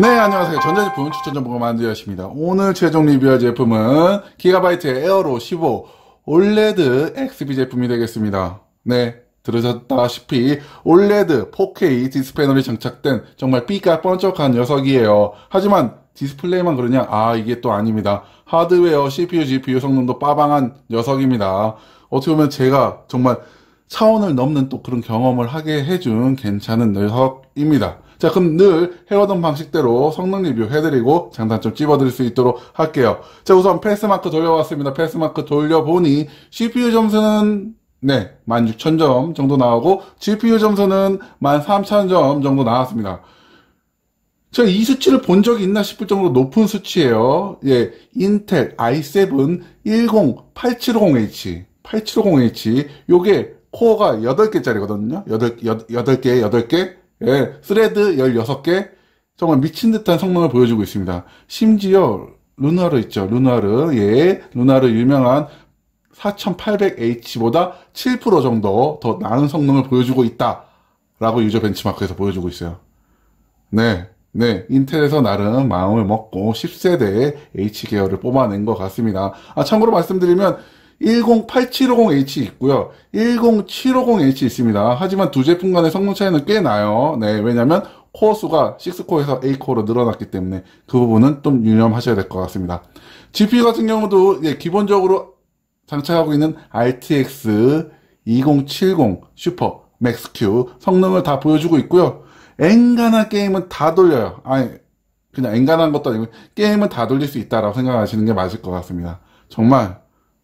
네 안녕하세요 전자제품 추천 정보가 만드였습니다 오늘 최종 리뷰할 제품은 기가바이트 에어로 15 올레드 XB 제품이 되겠습니다 네 들으셨다시피 올레드 4K 디스패널이 장착된 정말 삐까 뻔쩍한 녀석이에요 하지만 디스플레이만 그러냐? 아 이게 또 아닙니다. 하드웨어, CPU, GPU 성능도 빠방한 녀석입니다. 어떻게 보면 제가 정말 차원을 넘는 또 그런 경험을 하게 해준 괜찮은 녀석입니다. 자, 그럼 늘 해오던 방식대로 성능 리뷰 해드리고 장단점 찝어드릴 수 있도록 할게요. 자, 우선 패스마크 돌려봤습니다. 패스마크 돌려보니 CPU 점수는 네, 16,000점 정도 나오고 GPU 점수는 13,000점 정도 나왔습니다. 제가 이 수치를 본 적이 있나 싶을 정도로 높은 수치예요. 예, 인텔 i7 10870H, 870H 요게 코어가 8개짜리거든요. 8, 8개, 8개. 예, 스레드 16개 정말 미친 듯한 성능을 보여주고 있습니다. 심지어 루나르 있죠. 루나르. 예, 루나르 유명한 4800H보다 7% 정도 더 나은 성능을 보여주고 있다. 라고 유저 벤치마크에서 보여주고 있어요. 네. 네. 인텔에서 나름 마음을 먹고 10세대의 H 계열을 뽑아낸 것 같습니다. 아, 참고로 말씀드리면 10750H 있고요. 10750H 있습니다. 하지만 두 제품 간의 성능 차이는 꽤 나요. 네, 왜냐면 코어 수가 6코어에서 8코어로 늘어났기 때문에 그 부분은 좀 유념하셔야 될 것 같습니다. GPU 같은 경우도 예, 기본적으로 장착하고 있는 RTX 2070 슈퍼 맥스 Q 성능을 다 보여주고 있고요. 엔간한 게임은 다 돌려요. 아니 그냥 엔간한 것도 아니고 게임은 다 돌릴 수 있다라고 생각하시는 게 맞을 것 같습니다. 정말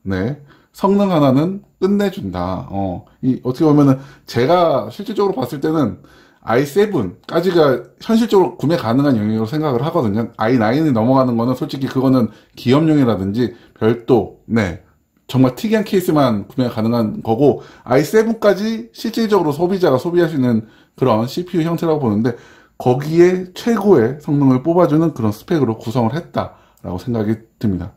네. 성능 하나는 끝내준다. 어, 이, 어떻게 보면은, 제가 실질적으로 봤을 때는 i7까지가 현실적으로 구매 가능한 영역으로 생각을 하거든요. i9이 넘어가는 거는 솔직히 그거는 기업용이라든지 별도, 네. 정말 특이한 케이스만 구매 가능한 거고, i7까지 실질적으로 소비자가 소비할 수 있는 그런 CPU 형태라고 보는데, 거기에 최고의 성능을 뽑아주는 그런 스펙으로 구성을 했다라고 생각이 듭니다.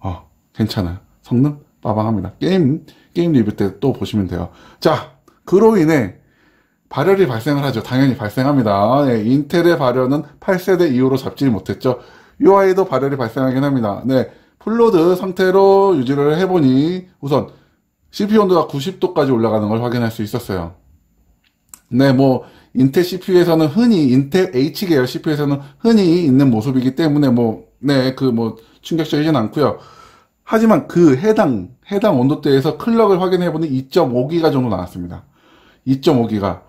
어, 괜찮아요. 성능 빠방합니다. 게임, 게임 리뷰 때 또 보시면 돼요. 자, 그로 인해 발열이 발생을 하죠. 당연히 발생합니다. 예, 인텔의 발열은 8세대 이후로 잡지 못했죠. UI도 발열이 발생하긴 합니다. 네, 풀로드 상태로 유지를 해보니 우선 CPU 온도가 90도까지 올라가는 걸 확인할 수 있었어요. 네, 뭐 인텔 CPU에서는 흔히 인텔 H 계열 CPU에서는 흔히 있는 모습이기 때문에 뭐 네, 그 뭐 충격적이진 않고요. 하지만 그 해당 해당 온도대에서 클럭을 확인해 보니 2.5기가 정도 나왔습니다. 2.5기가.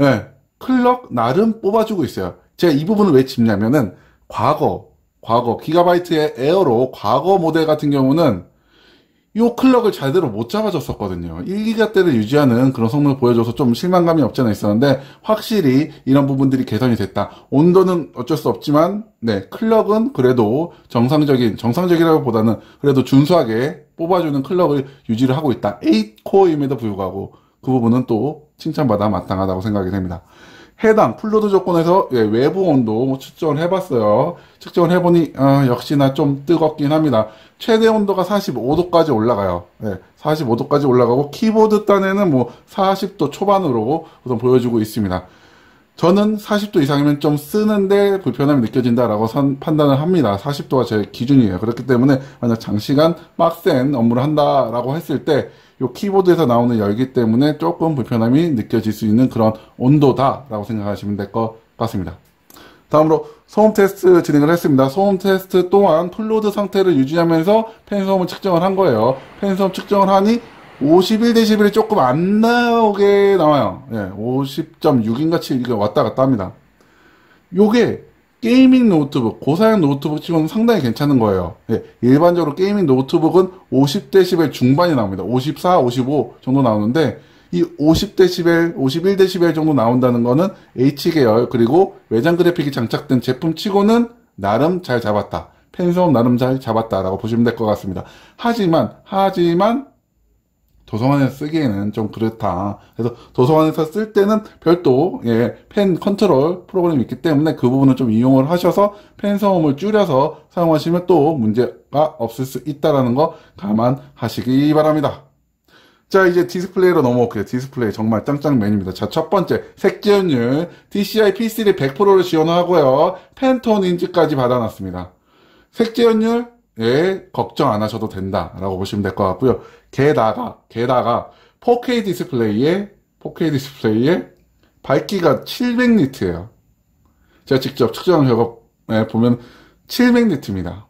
예. 클럭 나름 뽑아주고 있어요. 제가 이 부분을 왜 짚냐면은 과거 과거 기가바이트의 에어로 과거 모델 같은 경우는 요 클럭을 제대로 못 잡아줬었거든요. 1, 2가 때를 유지하는 그런 성능을 보여줘서 좀 실망감이 없지 않아 있었는데 확실히 이런 부분들이 개선이 됐다. 온도는 어쩔 수 없지만 네 클럭은 그래도 정상적인 정상적이라고 보다는 그래도 준수하게 뽑아주는 클럭을 유지를 하고 있다. 8코어임에도 불구하고 그 부분은 또 칭찬받아 마땅하다고 생각이 됩니다. 해당 플루드 조건에서 예, 외부 온도 뭐 측정을 해봤어요. 측정을 해보니 어, 역시나 좀 뜨겁긴 합니다. 최대 온도가 45도까지 올라가요. 예, 45도까지 올라가고 키보드 단에는 뭐 40도 초반으로 우선 보여주고 있습니다. 저는 40도 이상이면 좀 쓰는데 불편함이 느껴진다라고 선, 판단을 합니다. 40도가 제 기준이에요. 그렇기 때문에 만약 장시간 막센 업무를 한다라고 했을 때이 키보드에서 나오는 열기 때문에 조금 불편함이 느껴질 수 있는 그런 온도다라고 생각하시면 될 것 같습니다. 다음으로 소음 테스트 진행을 했습니다. 소음 테스트 또한 풀로드 상태를 유지하면서 팬 소음을 측정을 한 거예요. 팬 소음 측정을 하니 51dB이 조금 안 나오게 나와요. 예, 50.6인가 7이 왔다 갔다 합니다. 요게 게이밍 노트북, 고사양 노트북 치고는 상당히 괜찮은 거예요. 예, 일반적으로 게이밍 노트북은 50dB 중반이 나옵니다. 54, 55 정도 나오는데 이 50dB, 51dB 정도 나온다는 거는 H 계열 그리고 외장 그래픽이 장착된 제품 치고는 나름 잘 잡았다. 펜섬 나름 잘 잡았다라고 보시면 될 것 같습니다. 하지만 하지만 도서관에서 쓰기에는 좀 그렇다. 그래서 도서관에서 쓸 때는 별도 예, 펜 컨트롤 프로그램이 있기 때문에 그부분을좀 이용을 하셔서 펜성음을 줄여서 사용하시면 또 문제가 없을 수 있다라는 거 감안하시기 바랍니다. 자 이제 디스플레이로 넘어올게요 디스플레이 정말 짱짱 맨입니다자 첫 번째 색지연율 DCI P3 100%를 지원하고요 펜톤 인지까지 받아놨습니다 색지연율 예, 걱정 안 하셔도 된다라고 보시면 될 것 같고요. 게다가 게다가 4K 디스플레이에 4K 디스플레이에 밝기가 700니트예요. 제가 직접 측정 결과에 보면 700니트입니다.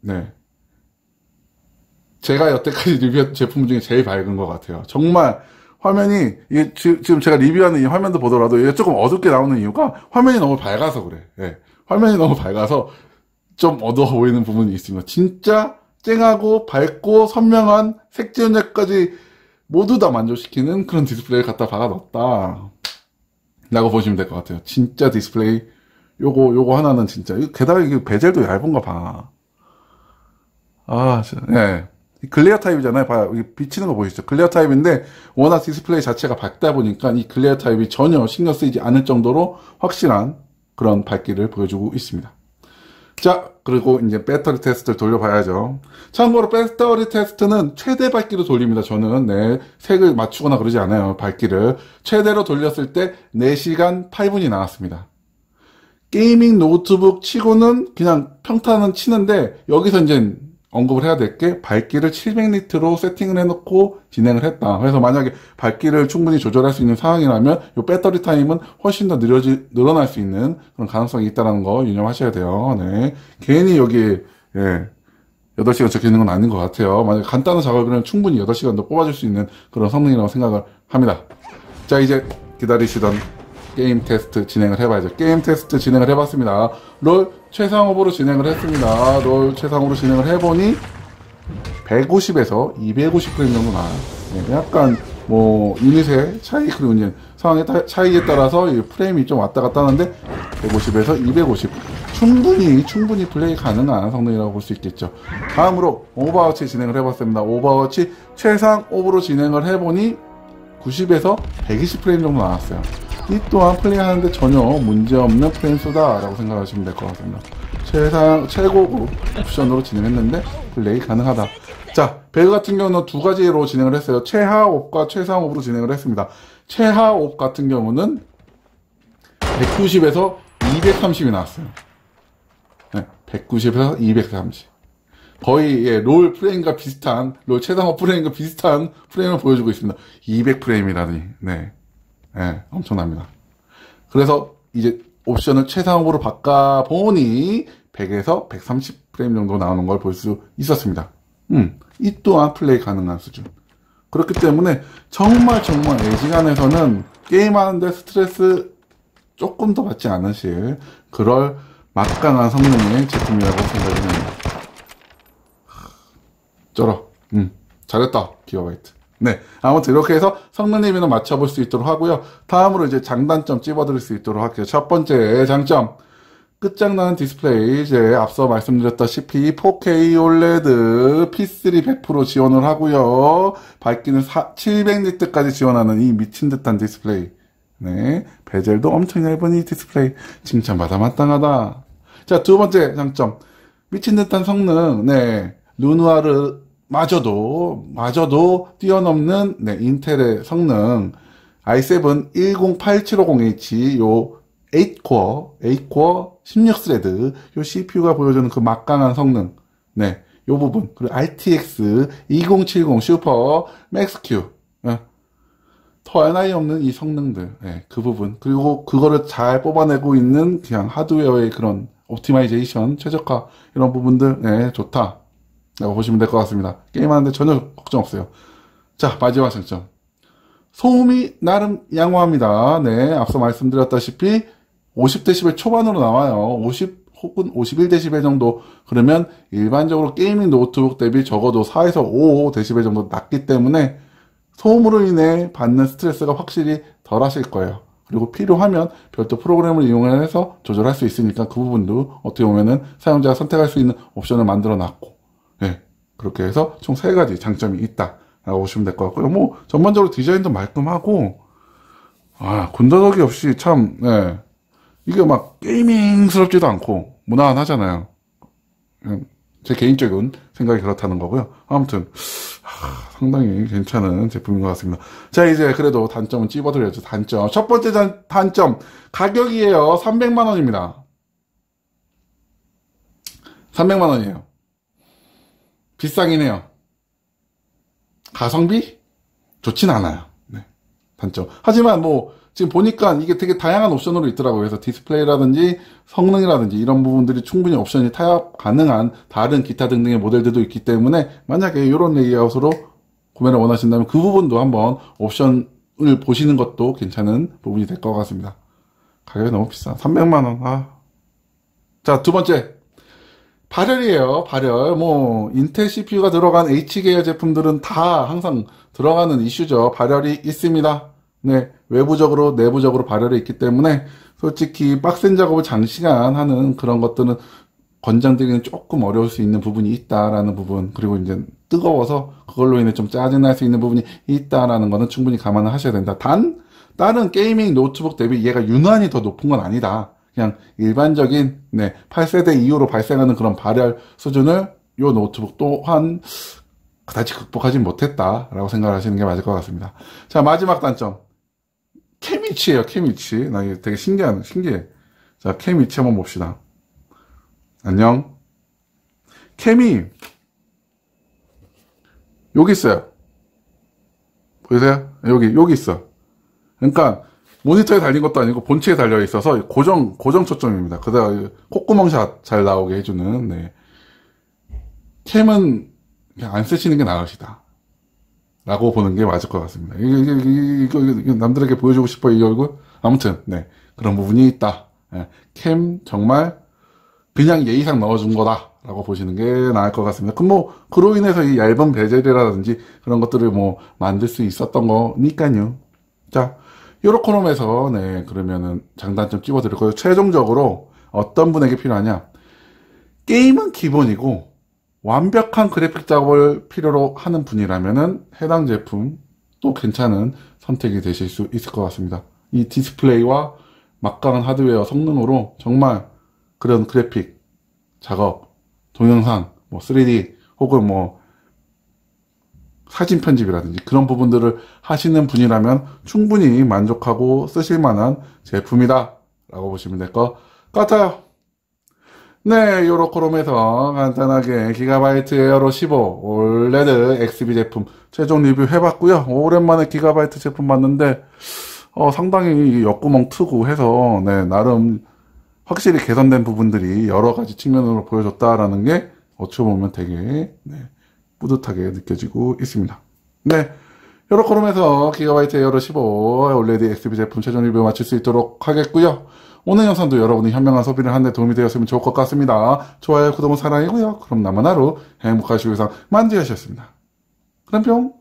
네. 제가 여태까지 리뷰한 제품 중에 제일 밝은 것 같아요. 정말 화면이 이 지금 제가 리뷰하는 이 화면도 보더라도 이게 조금 어둡게 나오는 이유가 화면이 너무 밝아서 그래. 예. 화면이 너무 밝아서 좀 어두워 보이는 부분이 있습니다. 진짜 쨍하고 밝고 선명한 색채 연작까지 모두 다 만족시키는 그런 디스플레이를 갖다 박아놨다. 라고 보시면 될 것 같아요. 진짜 디스플레이 요거 요거 하나는 진짜 게다가 이게 베젤도 얇은 가 봐. 아, 예. 네. 글리어 타입이잖아요. 봐요. 여기 비치는 거 보이시죠? 글리어 타입인데 워낙 디스플레이 자체가 밝다 보니까 이글리어 타입이 전혀 신경 쓰이지 않을 정도로 확실한 그런 밝기를 보여주고 있습니다. 자 그리고 이제 배터리 테스트를 돌려봐야죠 참고로 배터리 테스트는 최대 밝기로 돌립니다 저는 네, 색을 맞추거나 그러지 않아요 밝기를 최대로 돌렸을 때 4시간 8분이 나왔습니다 게이밍 노트북 치고는 그냥 평탄은 치는데 여기서 이제 언급을 해야 될 게 밝기를 700니트로 세팅을 해놓고 진행을 했다. 그래서 만약에 밝기를 충분히 조절할 수 있는 상황이라면 이 배터리 타임은 훨씬 더 늘어지, 늘어날 수 있는 그런 가능성이 있다는 거 유념하셔야 돼요. 네. 괜히 여기, 예. 8시간 적혀 있는 건 아닌 것 같아요. 만약 간단한 작업이면 충분히 8시간 더 뽑아줄 수 있는 그런 성능이라고 생각을 합니다. 자, 이제 기다리시던 게임 테스트 진행을 해봐야죠. 게임 테스트 진행을 해봤습니다. 롤 최상 후보로 진행을 했습니다. 롤 최상 으로 진행을 해보니 150에서 250 프레임 정도 나와요. 네, 뭐 약간 뭐 유닛의 차이 그리고 이제 상황의 타, 차이에 따라서 프레임이 좀 왔다 갔다 하는데 150에서 250 충분히 충분히 플레이 가능한 성능이라고 볼 수 있겠죠. 다음으로 오버워치 진행을 해봤습니다. 오버워치 최상 오브로 진행을 해보니 90에서 120 프레임 정도 나왔어요. 이 또한 플레이하는데 전혀 문제없는 프랜소다 라고 생각하시면 될 것 같습니다 최상, 최고급 옵션으로 진행했는데 플레이 가능하다 자 배그 같은 경우는 두 가지로 진행을 했어요 최하옵과 최상옵으로 진행을 했습니다 최하옵 같은 경우는 190에서 230이 나왔어요 네, 190에서 230 거의 예, 롤 프레임과 비슷한 롤 최상업 프레임과 비슷한 프레임을 보여주고 있습니다 200프레임이라니 네. 예, 엄청납니다. 그래서 이제 옵션을 최상으로 바꿔보니 100에서 130프레임 정도 나오는 걸 볼 수 있었습니다. 음, 이 또한 플레이 가능한 수준. 그렇기 때문에 정말 정말 예시간에서는 게임하는데 스트레스 조금 더 받지 않으실 그럴 막강한 성능의 제품이라고 생각이 됩니다. 쩔어. 음, 잘했다. 기어바이트. 네. 아무튼 이렇게 해서 성능 리뷰는 맞춰볼 수 있도록 하고요. 다음으로 이제 장단점 찝어드릴 수 있도록 할게요. 첫 번째 장점. 끝장나는 디스플레이. 이제 앞서 말씀드렸다시피 4K OLED P3 100% 지원을 하고요. 밝기는 700니트까지 지원하는 이 미친 듯한 디스플레이. 네. 베젤도 엄청 얇은 이 디스플레이. 칭찬받아 마땅하다. 자, 두 번째 장점. 미친 듯한 성능. 네. 루누아르 마저도 마저도 뛰어넘는 네, 인텔의 성능 i7 1 0 8 7 5 0 h 요 8코어, 8코어 16스레드 요 CPU가 보여주는 그 막강한 성능. 네. 요 부분. 그리고 RTX 2070 슈퍼 맥스큐. 네. 더연하이 없는 이 성능들. 네. 그 부분. 그리고 그거를 잘 뽑아내고 있는 그냥 하드웨어의 그런 옵티마이제이션, 최적화 이런 부분들 네, 좋다. 라고 보시면 될 것 같습니다. 게임하는데 전혀 걱정 없어요. 자, 마지막 장점. 소음이 나름 양호합니다. 네, 앞서 말씀드렸다시피 50dB 초반으로 나와요. 50 혹은 51dB 정도 그러면 일반적으로 게이밍 노트북 대비 적어도 4에서 5dB 정도 낮기 때문에 소음으로 인해 받는 스트레스가 확실히 덜 하실 거예요. 그리고 필요하면 별도 프로그램을 이용해서 조절할 수 있으니까 그 부분도 어떻게 보면은 사용자가 선택할 수 있는 옵션을 만들어 놨고 그렇게 해서 총 세 가지 장점이 있다라고 보시면 될 것 같고요. 뭐 전반적으로 디자인도 말끔하고 아 군더더기 없이 참 네. 이게 막 게이밍스럽지도 않고 무난하잖아요. 음, 제 개인적인 생각이 그렇다는 거고요. 아무튼 상당히 괜찮은 제품인 것 같습니다. 자 이제 그래도 단점은 찝어드려야죠. 단점 첫 번째 단, 단점 가격이에요. 300만 원입니다. 300만 원이에요. 비싸긴 해요. 가성비? 좋진 않아요. 네. 단점. 하지만 뭐, 지금 보니까 이게 되게 다양한 옵션으로 있더라고요. 그래서 디스플레이라든지 성능이라든지 이런 부분들이 충분히 옵션이 타협 가능한 다른 기타 등등의 모델들도 있기 때문에 만약에 이런 레이아웃으로 구매를 원하신다면 그 부분도 한번 옵션을 보시는 것도 괜찮은 부분이 될 것 같습니다. 가격이 너무 비싸. 300만원. 아. 자, 두 번째. 발열이에요. 발열. 뭐 인텔 CPU가 들어간 H 계열 제품들은 다 항상 들어가는 이슈죠. 발열이 있습니다. 네, 외부적으로 내부적으로 발열이 있기 때문에 솔직히 빡센 작업을 장시간 하는 그런 것들은 권장되기는 조금 어려울 수 있는 부분이 있다라는 부분 그리고 이제 뜨거워서 그걸로 인해 좀 짜증날 수 있는 부분이 있다라는 거는 충분히 감안을 하셔야 된다. 단 다른 게이밍 노트북 대비 얘가 유난히 더 높은 건 아니다. 그냥 일반적인 네, 8세대 이후로 발생하는 그런 발열 수준을 이 노트북 또한 그다지 극복하지 못했다라고 생각하시는 게 맞을 것 같습니다. 자 마지막 단점 케미치예요 케미치 나 이게 되게 신기한 신기해 자 케미치 한번 봅시다 안녕 케미 여기 있어요 보이세요 여기 여기 있어 그러니까 모니터에 달린 것도 아니고 본체에 달려 있어서 고정 고정 초점입니다. 그다 콧구멍샷 잘 나오게 해주는 네. 캠은 그냥 안 쓰시는 게 나으시다. 라고 보는 게 맞을 것 같습니다. 이거, 이거, 이거, 이거 남들에게 보여주고 싶어 이 얼굴. 아무튼 네 그런 부분이 있다. 네. 캠 정말 그냥 예의상 넣어준 거다라고 보시는 게 나을 것 같습니다. 그럼 뭐 그로 인해서 이 얇은 베젤이라든지 그런 것들을 뭐 만들 수 있었던 거니까요. 자. 요렇게 놈에서 네 그러면은 장단점 찝어드릴 거예요 최종적으로 어떤 분에게 필요하냐 게임은 기본이고 완벽한 그래픽 작업을 필요로 하는 분이라면은 해당 제품 또 괜찮은 선택이 되실 수 있을 것 같습니다 이 디스플레이와 막강한 하드웨어 성능으로 정말 그런 그래픽 작업 동영상 뭐 3D 혹은 뭐 사진 편집이라든지 그런 부분들을 하시는 분이라면 충분히 만족하고 쓰실 만한 제품이다 라고 보시면 될 것 같아요 네 요로코롬에서 간단하게 기가바이트 에어로 15 올레드 XB 제품 최종 리뷰 해봤고요 오랜만에 기가바이트 제품 봤는데 어, 상당히 옆구멍 트고 해서 네 나름 확실히 개선된 부분들이 여러 가지 측면으로 보여줬다라는 게 어찌 보면 되게 네, 뿌듯하게 느껴지고 있습니다. 네. 요렇게하면서 기가바이트 에어로 15 올레디 XB 제품 최종 리뷰 마칠 수 있도록 하겠고요. 오늘 영상도 여러분이 현명한 소비를 하는데 도움이 되었으면 좋을 것 같습니다. 좋아요, 구독은 사랑이고요. 그럼 남은 하루 행복하시고 이상 만지하셨습니다. 그럼 뿅!